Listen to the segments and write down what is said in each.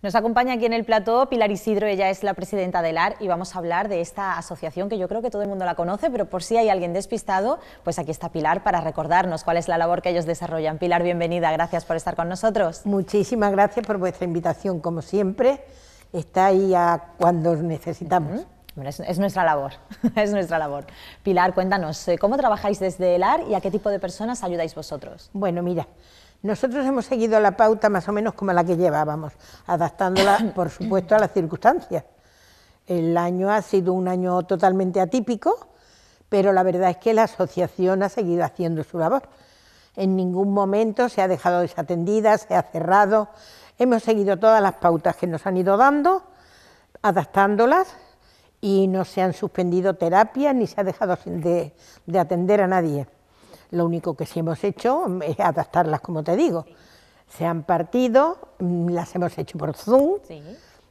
Nos acompaña aquí en el plató Pilar Isidro, ella es la presidenta del AR y vamos a hablar de esta asociación que yo creo que todo el mundo la conoce, pero por si hay alguien despistado, pues aquí está Pilar para recordarnos cuál es la labor que ellos desarrollan. Pilar, bienvenida, gracias por estar con nosotros. Muchísimas gracias por vuestra invitación, como siempre, está ahí cuando necesitamos. es, es, nuestra labor, es nuestra labor. Pilar, cuéntanos, eh, ¿cómo trabajáis desde el AR y a qué tipo de personas ayudáis vosotros? Bueno, mira, nosotros hemos seguido la pauta más o menos como la que llevábamos, adaptándola, por supuesto, a las circunstancias. El año ha sido un año totalmente atípico, pero la verdad es que la asociación ha seguido haciendo su labor. En ningún momento se ha dejado desatendida, se ha cerrado. Hemos seguido todas las pautas que nos han ido dando, adaptándolas y no se han suspendido terapias ni se ha dejado de, de atender a nadie. Lo único que sí hemos hecho mm, es adaptarlas, como te digo. Se han partido, mm, las hemos hecho por Zoom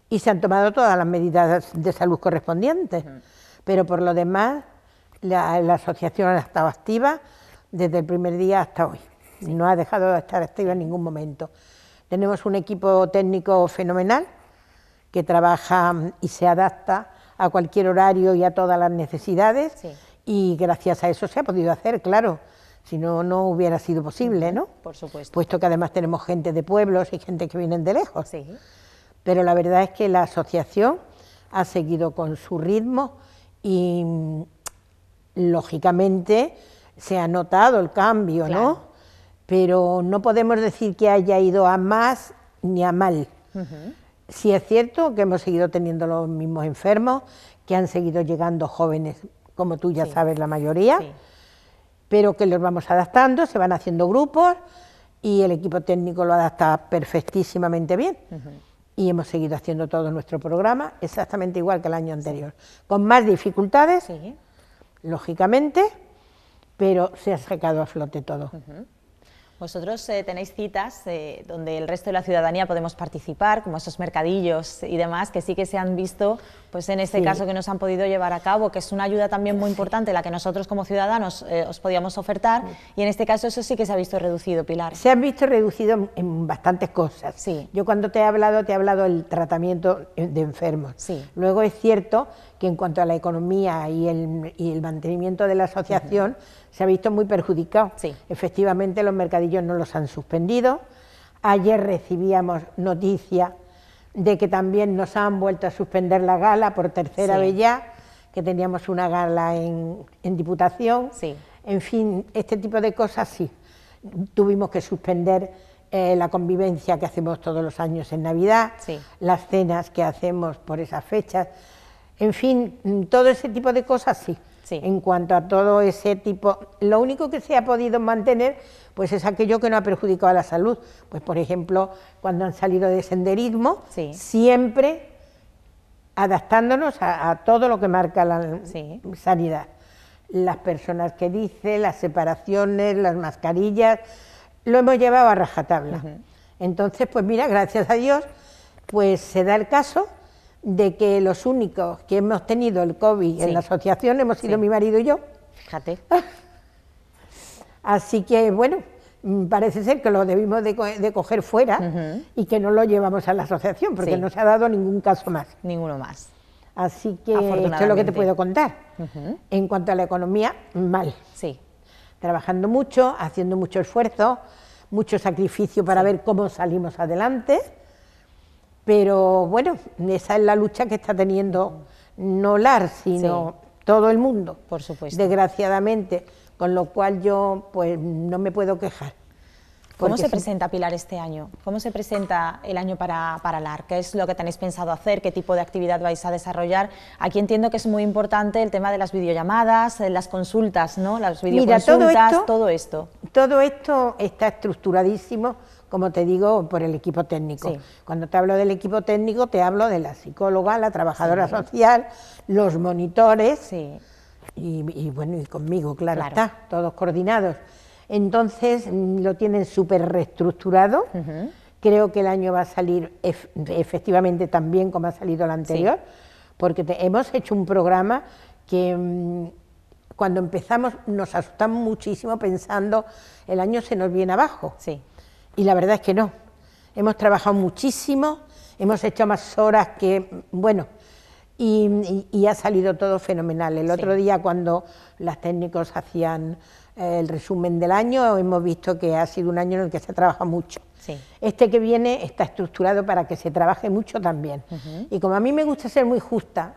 y se han tomado todas las medidas de salud correspondientes. Pero por lo demás, la, asociación ha estado activa desde el primer día hasta hoy. No ha dejado de estar activa en ningún momento. Tenemos un equipo técnico fenomenal que trabaja mm, y se adapta a cualquier horario y a todas las necesidades. Y gracias a eso se ha podido hacer, claro si no, no hubiera sido posible, ¿no? Por supuesto. Puesto que además tenemos gente de pueblos y gente que vienen de lejos. Sí. Pero la verdad es que la asociación ha seguido con su ritmo y mm, lógicamente se ha notado el cambio, ¿no? Pero no podemos decir que haya ido a más ni a mal. Si Sí es cierto que hemos seguido teniendo los mismos enfermos, que han seguido llegando jóvenes, como tú ya sabes, la mayoría pero que los vamos adaptando, se van haciendo grupos y el equipo técnico lo adapta perfectísimamente bien. Y hemos seguido haciendo todo nuestro programa exactamente igual que el año anterior, con más dificultades, lógicamente, pero se ha sacado a flote todo. Vosotros eh, tenéis citas eh, donde el resto de la ciudadanía podemos participar, como esos mercadillos y demás, que sí que se han visto, pues en este caso que nos han podido llevar a cabo, que es una ayuda también muy importante, la que nosotros como ciudadanos eh, os podíamos ofertar, y en este caso eso sí que se ha visto reducido, Pilar. Se ha visto reducido en bastantes cosas. Yo cuando te he hablado, te he hablado del tratamiento de enfermos. Luego es cierto que en cuanto a la economía y el, mantenimiento de la asociación, se ha visto muy perjudicado. Sí. Efectivamente, los mercadillos no los han suspendido. Ayer recibíamos noticia de que también nos han vuelto a suspender la gala por tercera vez ya, que teníamos una gala en, Diputación. Sí. En fin, este tipo de cosas sí. Tuvimos que suspender eh, la convivencia que hacemos todos los años en Navidad, las cenas que hacemos por esas fechas. En fin, mm, todo ese tipo de cosas sí. En cuanto a todo ese tipo, lo único que se ha podido mantener pues es aquello que no ha perjudicado a la salud. Pues por ejemplo, cuando han salido de senderismo, siempre adaptándonos a, todo lo que marca la sanidad. Las personas que dice, las separaciones, las mascarillas, lo hemos llevado a rajatabla. Entonces, pues mira, gracias a Dios, pues se da el caso de que los únicos que hemos tenido el COVID en la asociación hemos sido mi marido y yo. Fíjate. Así que, bueno, mm, parece ser que lo debimos de, coger fuera y que no lo llevamos a la asociación, porque no se ha dado ningún caso más. Ninguno más. Así que esto es lo que te puedo contar. En cuanto a la economía, mal. Sí. Trabajando mucho, haciendo mucho esfuerzo, mucho sacrificio para ver cómo salimos adelante pero bueno, esa es la lucha que está teniendo no LAR, sino todo el mundo. Por supuesto. Desgraciadamente, con lo cual yo pues no me puedo quejar. ¿Cómo se presenta Pilar este año? ¿Cómo se presenta el año para, para LAR? ¿Qué es lo que tenéis pensado hacer? ¿Qué tipo de actividad vais a desarrollar? Aquí entiendo que es muy importante el tema de las videollamadas, eh, las consultas, ¿no? Las videoconsultas, todo esto. Todo esto está estructuradísimo como te digo, por el equipo técnico. Cuando te hablo del equipo técnico, te hablo de la psicóloga, la trabajadora social, los monitores y, bueno, y conmigo, claro, está, todos coordinados. Entonces mm, lo tienen súper reestructurado. Creo que el año va a salir efectivamente tan bien como ha salido el anterior, porque hemos hecho un programa que mm, cuando empezamos nos asustamos muchísimo pensando el año se nos viene abajo. Sí y la verdad es que no. Hemos trabajado muchísimo, hemos hecho más horas que, bueno, y, ha salido todo fenomenal. El otro día cuando las técnicos hacían eh, el resumen del año, hemos visto que ha sido un año en el que se ha trabajado mucho. Sí. Este que viene está estructurado para que se trabaje mucho también. Y como a mí me gusta ser muy justa,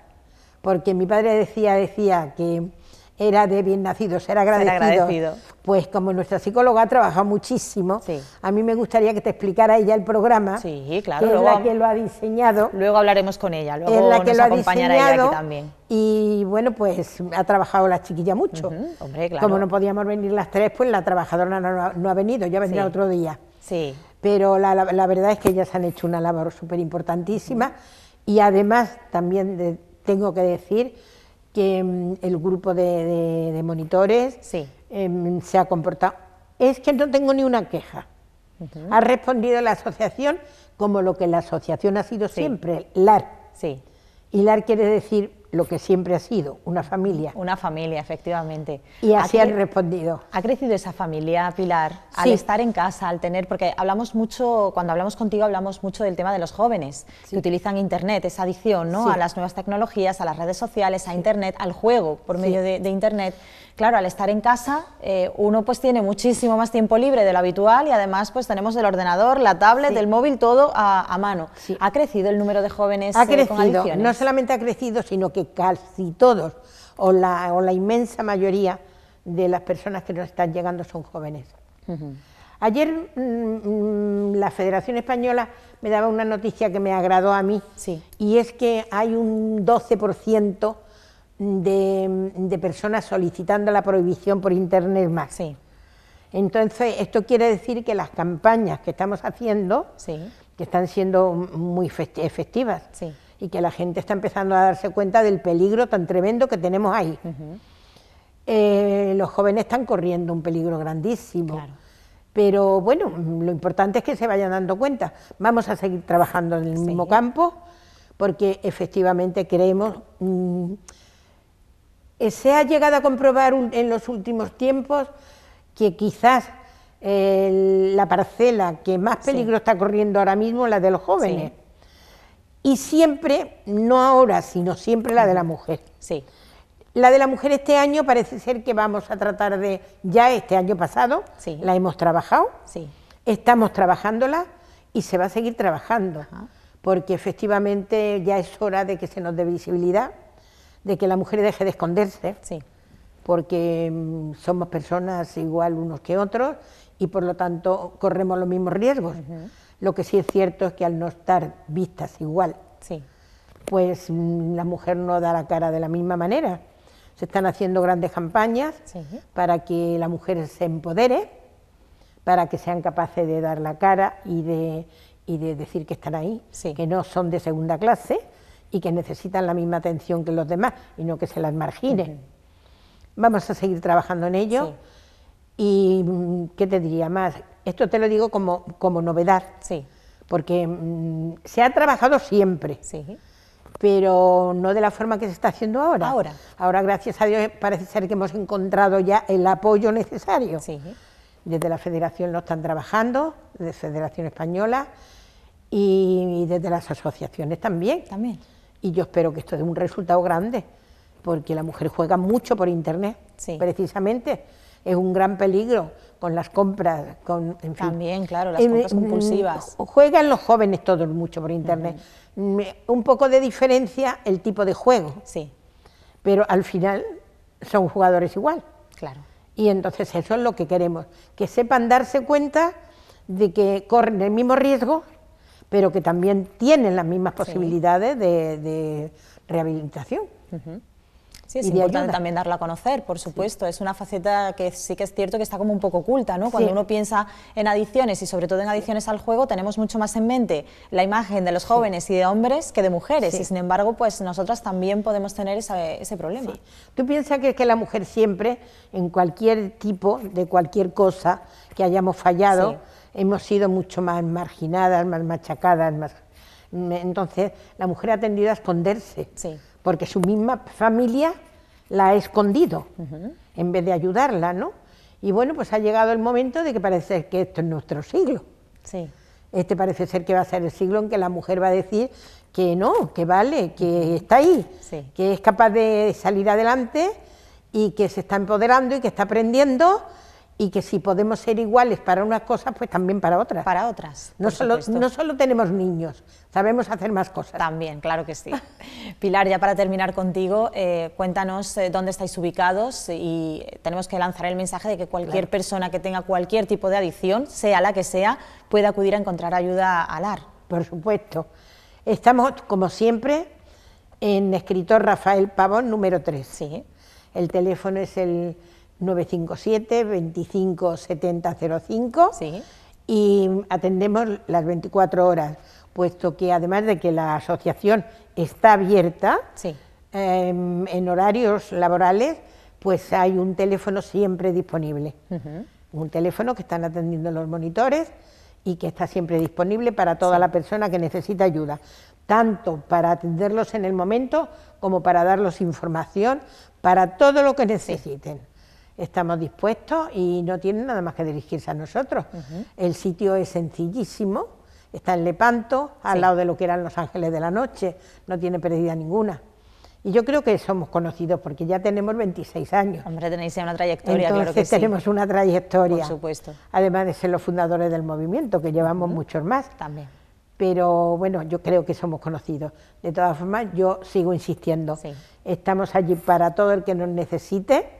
porque mi padre decía, decía que era de bien nacido, ser agradecido. Pues como nuestra psicóloga ha trabajado muchísimo, a mí me gustaría que te explicara ella el programa, sí, claro, que es la que lo ha diseñado. Luego hablaremos con ella, luego nos acompañará ella también. Y bueno, pues ha trabajado la chiquilla mucho. hombre, claro. Como no podíamos venir las tres, pues la trabajadora no, ha, venido, ya vendrá otro día. Sí. Pero la, verdad es que ellas han hecho una labor súper importantísima y además también tengo que decir que mm, el grupo de, monitores sí. Em, se ha comportado. Es que no tengo ni una queja. Ha respondido la asociación como lo que la asociación ha sido siempre, LAR. Sí. Y LAR quiere decir lo que siempre ha sido, una familia. Una familia, efectivamente. Y así han respondido. ¿Ha crecido esa familia, Pilar? Al estar en casa, al tener, porque hablamos mucho, cuando hablamos contigo hablamos mucho del tema de los jóvenes, que utilizan Internet, esa adicción ¿no? a las nuevas tecnologías, a las redes sociales, a Internet, al juego por medio de Internet claro, al estar en casa, eh, uno pues tiene muchísimo más tiempo libre de lo habitual y además pues tenemos el ordenador, la tablet, el móvil, todo a, mano. ¿Ha crecido el número de jóvenes ha eh, crecido, No solamente ha crecido, sino que casi todos, o la, inmensa mayoría de las personas que nos están llegando son jóvenes. Ayer mm, mm, la Federación Española me daba una noticia que me agradó a mí, y es que hay un 12% de, personas solicitando la prohibición por Internet más. Entonces, esto quiere decir que las campañas que estamos haciendo, sí. que están siendo muy efectivas, y que la gente está empezando a darse cuenta del peligro tan tremendo que tenemos ahí. Eh, los jóvenes están corriendo un peligro grandísimo. Pero bueno, lo importante es que se vayan dando cuenta. Vamos a seguir trabajando en el mismo campo, porque efectivamente creemos... Mm, eh, se ha llegado a comprobar en los últimos tiempos que quizás eh, la parcela que más peligro está corriendo ahora mismo es la de los jóvenes. Y siempre, no ahora, sino siempre la de la mujer. La de la mujer este año parece ser que vamos a tratar de, ya este año pasado, la hemos trabajado, sí. estamos trabajándola y se va a seguir trabajando, porque efectivamente ya es hora de que se nos dé visibilidad de que la mujer deje de esconderse, sí. porque mm, somos personas igual unos que otros y por lo tanto corremos los mismos riesgos. Lo que sí es cierto es que al no estar vistas igual, sí. pues mm, la mujer no da la cara de la misma manera. Se están haciendo grandes campañas para que la mujer se empodere, para que sean capaces de dar la cara y de, y de decir que están ahí, que no son de segunda clase, y que necesitan la misma atención que los demás y no que se las marginen. Vamos a seguir trabajando en ello. Y mm, qué te diría más, esto te lo digo como, como novedad, porque mm, se ha trabajado siempre. pero no de la forma que se está haciendo ahora. Ahora, gracias a Dios, parece ser que hemos encontrado ya el apoyo necesario. Desde la Federación lo están trabajando, desde Federación Española y, y desde las asociaciones también. También. Y yo espero que esto dé un resultado grande, porque la mujer juega mucho por Internet, sí. precisamente. Es un gran peligro con las compras, con, También, claro, las compras compulsivas. Juegan los jóvenes todos mucho por Internet. Mm, un poco de diferencia el tipo de juego. Sí. Pero al final son jugadores igual. Claro. Y entonces eso es lo que queremos, que sepan darse cuenta de que corren el mismo riesgo pero que también tienen las mismas posibilidades de, rehabilitación. Sí, es importante también darla a conocer, por supuesto. Es una faceta que sí que es cierto que está como un poco oculta, ¿no? Cuando uno piensa en adicciones y sobre todo en adicciones al juego, tenemos mucho más en mente la imagen de los jóvenes y de hombres que de mujeres. Y sin embargo, pues nosotras también podemos tener ese problema. Tú piensas que, que la mujer siempre, en cualquier tipo, de cualquier cosa que hayamos fallado, hemos sido mucho más marginadas, más machacadas, más... Entonces, la mujer ha tendido a esconderse, porque su misma familia la ha escondido, en vez de ayudarla, ¿no? Y bueno, pues ha llegado el momento de que parece que esto es nuestro siglo. Sí. Este parece ser que va a ser el siglo en que la mujer va a decir que no, que vale, que está ahí, que es capaz de salir adelante y que se está empoderando y que está aprendiendo y que si podemos ser iguales para unas cosas, pues también para otras. Para otras. No, solo, no solo tenemos niños, sabemos hacer más cosas. También, claro que sí. Pilar, ya para terminar contigo, eh, cuéntanos eh, dónde estáis ubicados y tenemos que lanzar el mensaje de que cualquier persona que tenga cualquier tipo de adicción, sea la que sea, pueda acudir a encontrar ayuda al AR. Por supuesto. Estamos, como siempre, en escritor Rafael Pavón, número 3. Sí. El teléfono es el 957 257005 sí. y atendemos las 24 horas, puesto que además de que la asociación está abierta em, en horarios laborales, pues hay un teléfono siempre disponible. Un teléfono que están atendiendo los monitores y que está siempre disponible para toda la persona que necesita ayuda, tanto para atenderlos en el momento como para darles información, para todo lo que necesiten estamos dispuestos y no tienen nada más que dirigirse a nosotros. El sitio es sencillísimo, está en Lepanto, al lado de lo que eran Los Ángeles de la Noche, no tiene pérdida ninguna. Y yo creo que somos conocidos porque ya tenemos 26 años. Hombre, tenéis una trayectoria, claro que tenemos una trayectoria. Por supuesto. Además de ser los fundadores del movimiento, que llevamos muchos más. También. Pero bueno, yo creo que somos conocidos. De todas formas, yo sigo insistiendo. Estamos allí para todo el que nos necesite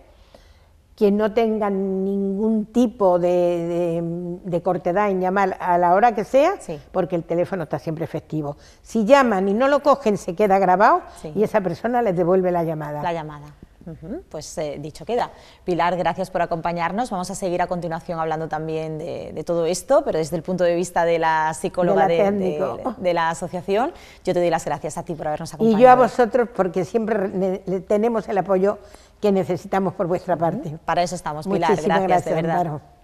que no tengan ningún tipo de, cortedad en llamar a la hora que sea, porque el teléfono está siempre efectivo. Si llaman y no lo cogen, se queda grabado y esa persona les devuelve la llamada. La llamada. Pues eh, dicho queda. Pilar, gracias por acompañarnos. Vamos a seguir a continuación hablando también de, todo esto, pero desde el punto de vista de la psicóloga de la, asociación. Yo te doy las gracias a ti por habernos acompañado. Y yo a vosotros porque siempre tenemos el apoyo que necesitamos por vuestra parte. Para eso estamos, Pilar. gracias, de verdad.